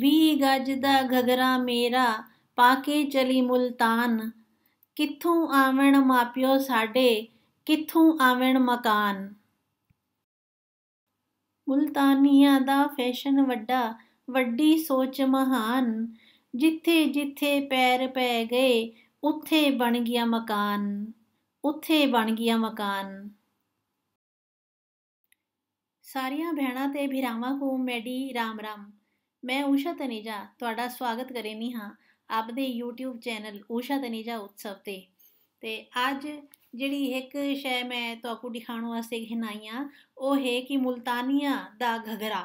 ਵੀ ਗੱਜ ਦਾ ਘਗਰਾ ਮੇਰਾ ਪਾ ਕੇ ਚਲੀ ਮੁਲਤਾਨ ਕਿੱਥੋਂ ਆਵਣ ਮਾਪਿਓ ਸਾਡੇ ਕਿੱਥੋਂ ਆਵਣ ਮਕਾਨ ਮੁਲਤਾਨੀਆਂ ਦਾ ਫੈਸ਼ਨ ਵੱਡਾ ਵੱਡੀ ਸੋਚ ਮਹਾਨ ਜਿੱਥੇ ਜਿੱਥੇ ਪੈਰ ਪੈ ਗਏ ਉੱਥੇ ਬਣ ਗਿਆ ਮਕਾਨ ਉੱਥੇ ਬਣ ਗਿਆ ਮਕਾਨ ਸਾਰੀਆਂ ਭੈਣਾਂ ਤੇ ਭਰਾਵਾਂ ਨੂੰ ਮੈਡੀ ਰਾਮ ਰਾਮ ਮੈਂ ਊਸ਼ਾ ਤਨੇਜਾ ਤੁਹਾਡਾ ਸਵਾਗਤ ਕਰੇਨੀ ਹਾਂ ਆਪਦੇ YouTube ਚੈਨਲ ਊਸ਼ਾ ਤਨੇਜਾ ਉਤਸਵ ਤੇ ਤੇ ਅੱਜ ਜਿਹੜੀ ਇੱਕ ਸ਼ੈ ਮੈਂ ਤੁਹਾਨੂੰ ਦਿਖਾਉਣ ਵਾਸਤੇ ਘਿਨਾਈਆਂ ਉਹ ਹੈ ਕਿ ਮਲਤਾਨੀਆਂ ਦਾ ਘਗਰਾ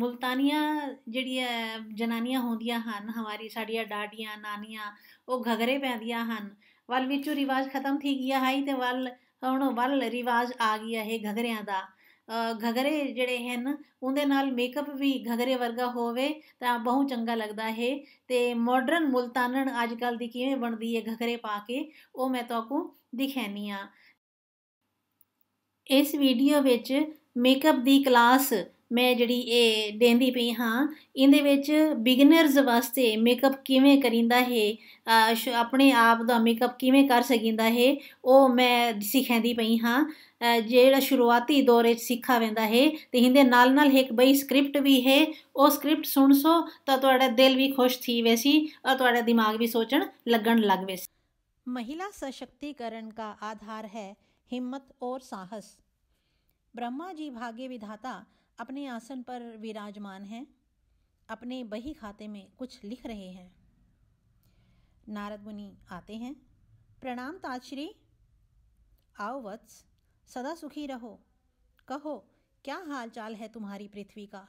ਮਲਤਾਨੀਆਂ ਜਿਹੜੀਆਂ ਜਨਾਨੀਆਂ ਹੁੰਦੀਆਂ ਹਨ ਹਮਾਰੀ ਸਾਡੀਆਂ ਡਾਡੀਆਂ ਨਾਨੀਆਂ ਉਹ ਘਗਰੇ ਪੈਂਦੀਆਂ ਹਨ ਵੱਲ ਵਿੱਚੋਂ ਰਿਵਾਜ ਖਤਮ ਥੀ ਗਿਆ ਹੈ ਤੇ ਵੱਲ ਹੁਣ ਵੱਲ ਰਿਵਾਜ ਆ ਗਿਆ ਹੈ ਘਗਰਿਆਂ ਦਾ ਘਗਰੇ ਜਿਹੜੇ ਹਨ ਉਹਦੇ ਨਾਲ ਮੇਕਅਪ ਵੀ ਘਗਰੇ ਵਰਗਾ ਹੋਵੇ ਤਾਂ ਬਹੁਤ ਚੰਗਾ ਲੱਗਦਾ ਹੈ ਤੇ ਮਾਡਰਨ ਮੁਲਤਾਨਣ ਅੱਜ ਕੱਲ ਦੀ ਕਿਵੇਂ ਬਣਦੀ ਹੈ ਘਗਰੇ ਪਾ ਕੇ ਉਹ ਮੈਂ ਤੁਹਾਨੂੰ ਦਿਖਾਣੀ ਆ ਇਸ ਵੀਡੀਓ ਵਿੱਚ ਮੇਕਅਪ ਦੀ ਕਲਾਸ ਮੈਂ ਜਿਹੜੀ ਇਹ ਦੇਂਦੀ ਪਈ ਹਾਂ ਇਹਦੇ ਵਿੱਚ ਬਿਗਨਰਸ ਵਾਸਤੇ ਮੇਕਅਪ ਕਿਵੇਂ ਕਰਿੰਦਾ ਹੈ ਆਪਣੇ ਆਪ ਦਾ ਮੇਕਅਪ ਕਿਵੇਂ ਕਰ ਸਕਿੰਦਾ ਹੈ ਉਹ ਮੈਂ ਸਿਖਾਉਂਦੀ ਪਈ ਹਾਂ ਜਿਹੜਾ ਸ਼ੁਰੂਆਤੀ ਦੌਰ ਵਿੱਚ ਸਿੱਖਾ ਵੈਂਦਾ ਹੈ ਤੇ ਇਹਦੇ ਨਾਲ ਨਾਲ ਇੱਕ ਬਈ ਸਕ੍ਰਿਪਟ ਵੀ ਹੈ ਉਹ ਸਕ੍ਰਿਪਟ ਸੁਣ ਸੋ ਤਾਂ ਤੁਹਾਡਾ ਦਿਲ ਵੀ ਖੁਸ਼ ਥੀ ਵੈਸੀ ਔਰ ਤੁਹਾਡਾ ਦਿਮਾਗ ਵੀ ਸੋਚਣ ਲੱਗਣ ਲੱਗ ਵੈਸੀ ਮਹਿਲਾ ਸਸ਼ਕਤੀਕਰਨ ਦਾ ਆਧਾਰ ਹੈ ਹਿੰਮਤ ਔਰ ਸਾਹਸ ਬ੍ਰਹਮਾ ਜੀ ਭਾਗੇ ਵਿਧਾਤਾ अपने आसन पर विराजमान हैं अपने बही खाते में कुछ लिख रहे हैं नारद मुनि आते हैं प्रणाम ताजश्री आओ वत्स सदा सुखी रहो कहो क्या हालचाल है तुम्हारी पृथ्वी का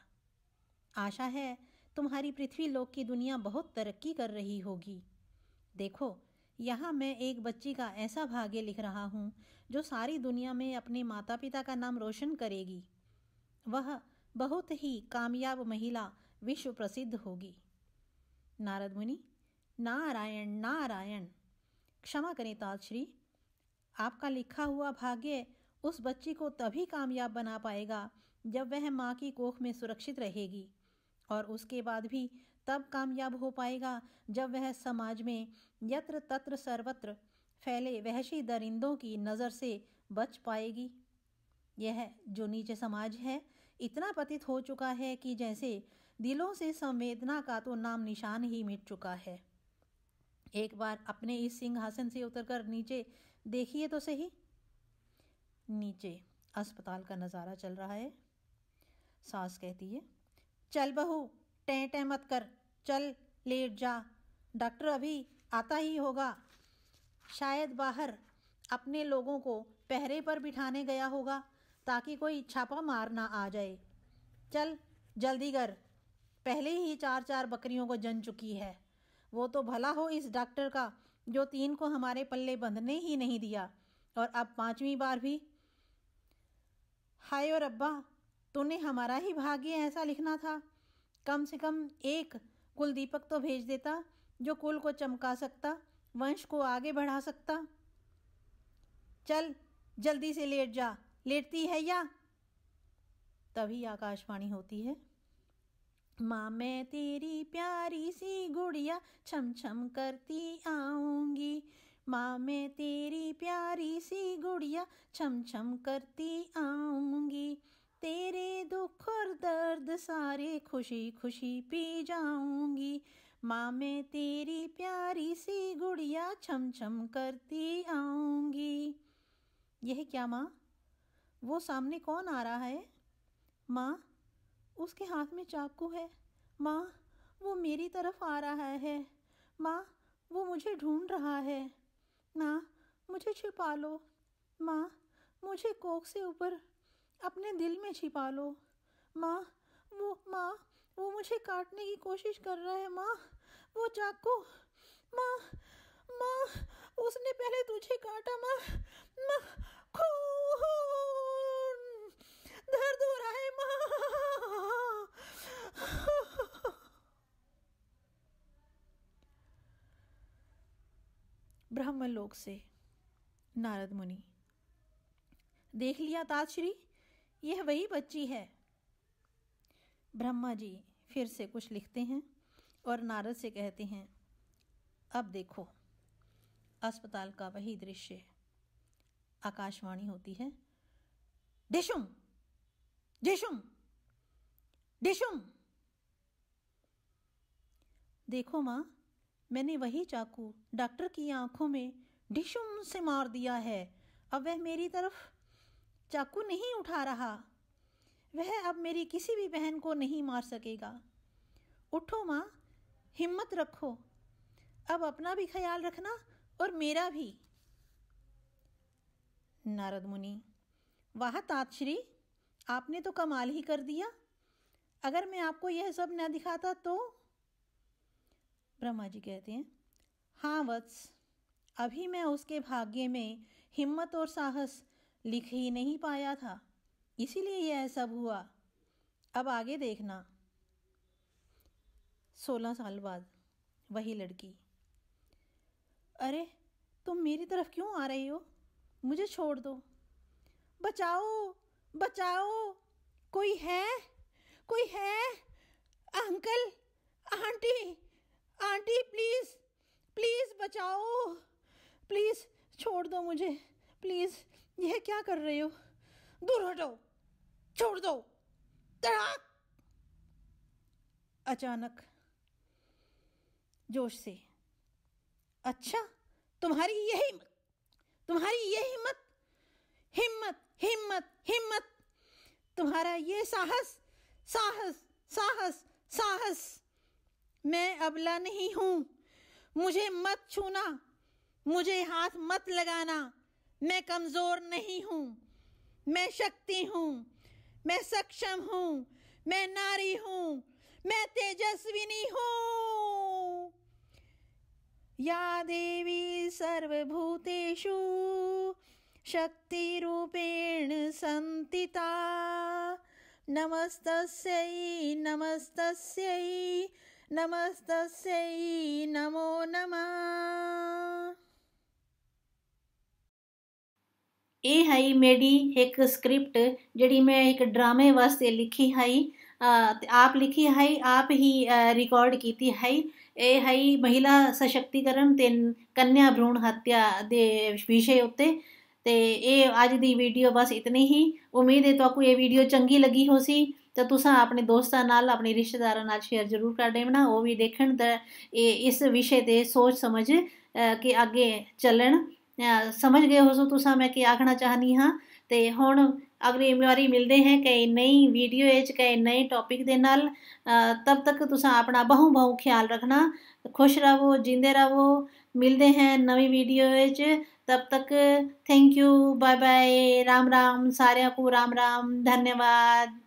आशा है तुम्हारी पृथ्वी लोक की दुनिया बहुत तरक्की कर रही होगी देखो यहाँ मैं एक बच्ची का ऐसा भाग्य लिख रहा हूँ जो सारी दुनिया में अपने माता पिता का नाम रोशन करेगी वह बहुत ही कामयाब महिला विश्व प्रसिद्ध होगी नारद मुनि नारायण नारायण क्षमा करें ताजश्री आपका लिखा हुआ भाग्य उस बच्ची को तभी कामयाब बना पाएगा जब वह माँ की कोख में सुरक्षित रहेगी और उसके बाद भी तब कामयाब हो पाएगा जब वह समाज में यत्र तत्र सर्वत्र फैले वहशी दरिंदों की नज़र से बच पाएगी यह जो नीचे समाज है इतना पतित हो चुका है कि जैसे दिलों से संवेदना का तो नाम निशान ही मिट चुका है एक बार अपने इस सिंहासन से उतरकर नीचे देखिए तो सही नीचे अस्पताल का नज़ारा चल रहा है सास कहती है चल बहू टें टें मत कर चल लेट जा डॉक्टर अभी आता ही होगा शायद बाहर अपने लोगों को पहरे पर बिठाने गया होगा ताकि कोई छापा मार ना आ जाए चल जल्दी कर पहले ही चार चार बकरियों को जन चुकी है वो तो भला हो इस डॉक्टर का जो तीन को हमारे पल्ले बंधने ही नहीं दिया और अब पांचवी बार भी हाय और अब्बा तूने हमारा ही भाग्य ऐसा लिखना था कम से कम एक कुलदीपक तो भेज देता जो कुल को चमका सकता वंश को आगे बढ़ा सकता चल जल्दी से लेट जा लेटती है या तभी आकाशवाणी होती है माँ मैं तेरी प्यारी सी गुड़िया छम छम करती आऊंगी माँ मैं तेरी प्यारी सी गुड़िया छम छम करती आऊंगी तेरे दुख और दर्द सारे खुशी खुशी पी जाऊंगी माँ मैं तेरी प्यारी सी गुड़िया छम छम करती आऊंगी यह क्या माँ वो सामने कौन आ रहा है माँ उसके हाथ में चाकू है माँ वो मेरी तरफ आ रहा है माँ वो मुझे ढूंढ रहा है ना मुझे छिपा लो माँ मुझे कोक से ऊपर अपने दिल में छिपा लो माँ वो माँ वो मुझे काटने की कोशिश कर रहा है माँ वो चाकू माँ माँ उसने पहले तुझे काटा माँ ब्रह्मलोक से नारद मुनि देख लिया ताजश्री यह वही बच्ची है ब्रह्मा जी फिर से कुछ लिखते हैं और नारद से कहते हैं अब देखो अस्पताल का वही दृश्य आकाशवाणी होती है डिशुम डिशुम डिशुम देखो माँ मैंने वही चाकू डॉक्टर की आंखों में ढिशुम से मार दिया है अब वह मेरी तरफ चाकू नहीं उठा रहा वह अब मेरी किसी भी बहन को नहीं मार सकेगा उठो माँ हिम्मत रखो अब अपना भी ख्याल रखना और मेरा भी नारद मुनि वाह तातश्री आपने तो कमाल ही कर दिया अगर मैं आपको यह सब न दिखाता तो ब्रह्मा जी कहते हैं हाँ वत्स अभी मैं उसके भाग्य में हिम्मत और साहस लिख ही नहीं पाया था इसीलिए यह सब हुआ अब आगे देखना सोलह साल बाद वही लड़की अरे तुम मेरी तरफ क्यों आ रही हो मुझे छोड़ दो बचाओ बचाओ कोई है कोई है uncle aunty aunty please please बचाओ प्लीज़ छोड़ दो मुझे प्लीज़ यह क्या कर रहे हो दूर हटो छोड़ दो तड़ाक अचानक जोश से अच्छा तुम्हारी यही तुम्हारी यह हिम्मत हिम्मत हिम्मत हिम्मत तुम्हारा ये साहस साहस साहस साहस मैं अबला नहीं हूँ मुझे मत छूना मुझे हाथ मत लगाना मैं कमज़ोर नहीं हूँ मैं शक्ति हूँ मैं सक्षम हूँ मैं नारी हूँ मैं तेजस्विनी हूँ या देवी सर्वभूतेषु रूपेण संतिता नमस्तस्यै नमस्तस्यै नमस्तस्यै नमो नमः ਇਹ ਹੈ ਮੇਰੀ ਇੱਕ ਸਕ੍ਰਿਪਟ ਜਿਹੜੀ ਮੈਂ ਇੱਕ ਡਰਾਮੇ ਵਾਸਤੇ ਲਿਖੀ ਹੈ ਆਪ ਲਿਖੀ ਹੈ ਆਪ ਹੀ ਰਿਕਾਰਡ ਕੀਤੀ ਹੈ ਇਹ ਹੈ ਮਹਿਲਾ ਸਸ਼ਕਤੀਕਰਨ ਤੇ ਕੰਨਿਆ ਭਰੂਣ ਹੱਤਿਆ ਦੇ ਵਿਸ਼ੇ ਉੱਤੇ ਤੇ ਇਹ ਅੱਜ ਦੀ ਵੀਡੀਓ ਬਸ ਇਤਨੀ ਹੀ ਉਮੀਦ ਹੈ ਤੁਹਾਨੂੰ ਇਹ ਵੀਡੀਓ ਚੰਗੀ ਲੱਗੀ ਹੋਸੀ तो तुसा अपने दोस्तों नाल अपने रिश्तेदार शेयर जरूर कर देना वो भी देख इस विषय से सोच समझ के अगे चलन समझ गए हो सो तुसा मैं कि आखना चाहनी हाँ तो हूँ अगली बारी मिलते हैं कई नई वीडियो कई नए टॉपिक के नाल तब तक तुसा अपना बहु बहु ख्याल रखना खुश रहो जिंदे रहो मिलते हैं नवी वीडियो तब तक thank you bye bye Ram Ram सारे को राम राम धन्यवाद